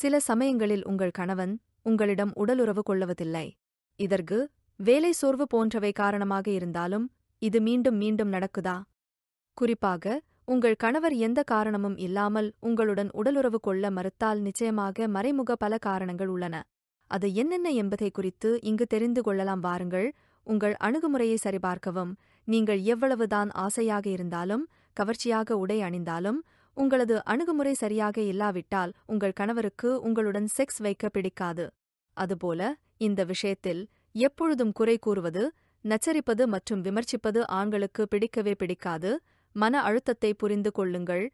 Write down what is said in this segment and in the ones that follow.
சில சமயங்களில் உங்கள் கணவன் உங்களிடம் உடலுறவு கொள்ளுவதில்லை இதற்கு வேலை சோர்வு போன்றவை காரணமாக இருந்தாலும் இது மீண்டும் மீண்டும் நடக்குதா குறிப்பாக உங்கள் கணவர் எந்த காரணமும் இல்லாமல் உங்களுடன் உடலுறவு கொள்ள மறுத்தால் நிச்சயமாக மறைமுக பல காரணங்கள் உள்ளன அது என்னென்ன என்பதை குறித்து இங்கு தெரிந்து கொள்ளலாம் வாருங்கள் உங்கள் அணுகுமுறையை சரிபார்க்கவும் நீங்கள் எவ்வளவுதான் ஆசையாக இருந்தாலும் கவர்ச்சியாக உடை அணிந்தாலும் உங்களது அணுகுமுறை சரியாக இல்லாவிட்டால் உங்கள் கணவருக்கு உங்களுடன் செக்ஸ் வைக்க பிடிக்காது அதுபோல இந்த விஷயத்தில் எப்பொழுதும் குறை கூறுவது நச்சரிப்பது மற்றும் விமர்சிப்பது ஆண்களுக்கு பிடிக்கவே பிடிக்காது மன அழுத்தத்தை புரிந்து கொள்ளுங்கள்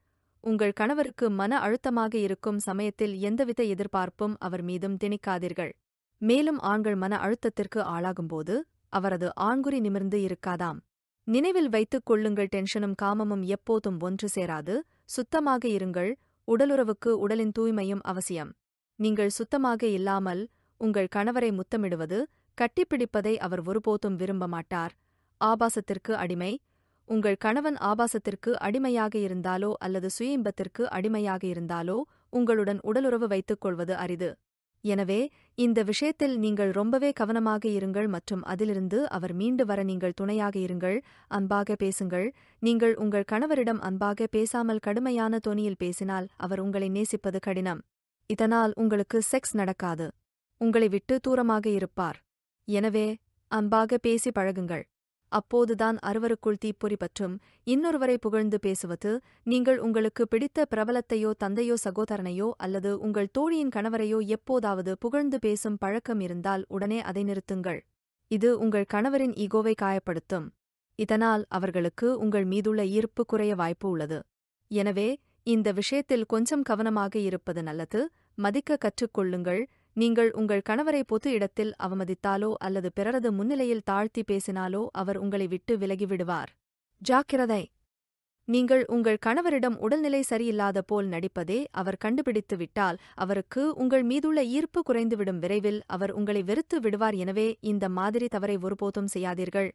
உங்கள் கணவருக்கு மன அழுத்தமாக இருக்கும் சமயத்தில் எந்தவித எதிர்பார்ப்பும் அவர் மீதும் திணிக்காதீர்கள் மேலும் ஆண்கள் மன அழுத்தத்திற்கு ஆளாகும்போது அவரது ஆண்குறி நிமிர்ந்து இருக்காதாம் நினைவில் வைத்துக் கொள்ளுங்கள் டென்ஷனும் காமமும் எப்போதும் ஒன்று சேராது சுத்தமாக இருங்கள் உடலுறவுக்கு உடலின் தூய்மையும் அவசியம் நீங்கள் சுத்தமாக இல்லாமல் உங்கள் கணவரை முத்தமிடுவது கட்டிப்பிடிப்பதை அவர் ஒருபோதும் விரும்ப மாட்டார் ஆபாசத்திற்கு அடிமை உங்கள் கணவன் ஆபாசத்திற்கு அடிமையாக இருந்தாலோ அல்லது சுய இன்பத்திற்கு அடிமையாக இருந்தாலோ உங்களுடன் உடலுறவு வைத்துக் கொள்வது அரிது எனவே இந்த விஷயத்தில் நீங்கள் ரொம்பவே கவனமாக இருங்கள் மற்றும் அதிலிருந்து அவர் மீண்டு வர நீங்கள் துணையாக இருங்கள் அன்பாக பேசுங்கள் நீங்கள் உங்கள் கணவரிடம் அன்பாக பேசாமல் கடுமையான தொனியில் பேசினால் அவர் உங்களை நேசிப்பது கடினம் இதனால் உங்களுக்கு செக்ஸ் நடக்காது உங்களை விட்டு தூரமாக இருப்பார் எனவே அன்பாக பேசி பழகுங்கள் அப்போதுதான் அறுவருக்குள் தீப்பொறி பற்றும் இன்னொருவரை புகழ்ந்து பேசுவது நீங்கள் உங்களுக்கு பிடித்த பிரபலத்தையோ தந்தையோ சகோதரனையோ அல்லது உங்கள் தோழியின் கணவரையோ எப்போதாவது புகழ்ந்து பேசும் பழக்கம் இருந்தால் உடனே அதை நிறுத்துங்கள் இது உங்கள் கணவரின் ஈகோவை காயப்படுத்தும் இதனால் அவர்களுக்கு உங்கள் மீதுள்ள ஈர்ப்பு குறைய வாய்ப்பு உள்ளது எனவே இந்த விஷயத்தில் கொஞ்சம் கவனமாக இருப்பது நல்லது மதிக்க கற்றுக்கொள்ளுங்கள் நீங்கள் உங்கள் கணவரை பொது இடத்தில் அவமதித்தாலோ அல்லது பிறரது முன்னிலையில் தாழ்த்தி பேசினாலோ அவர் உங்களை விட்டு விலகிவிடுவார் ஜாக்கிரதை நீங்கள் உங்கள் கணவரிடம் உடல்நிலை சரியில்லாத போல் நடிப்பதே அவர் கண்டுபிடித்துவிட்டால் அவருக்கு உங்கள் மீதுள்ள ஈர்ப்பு குறைந்துவிடும் விரைவில் அவர் உங்களை வெறுத்து விடுவார் எனவே இந்த மாதிரி தவறை ஒருபோதும் செய்யாதீர்கள்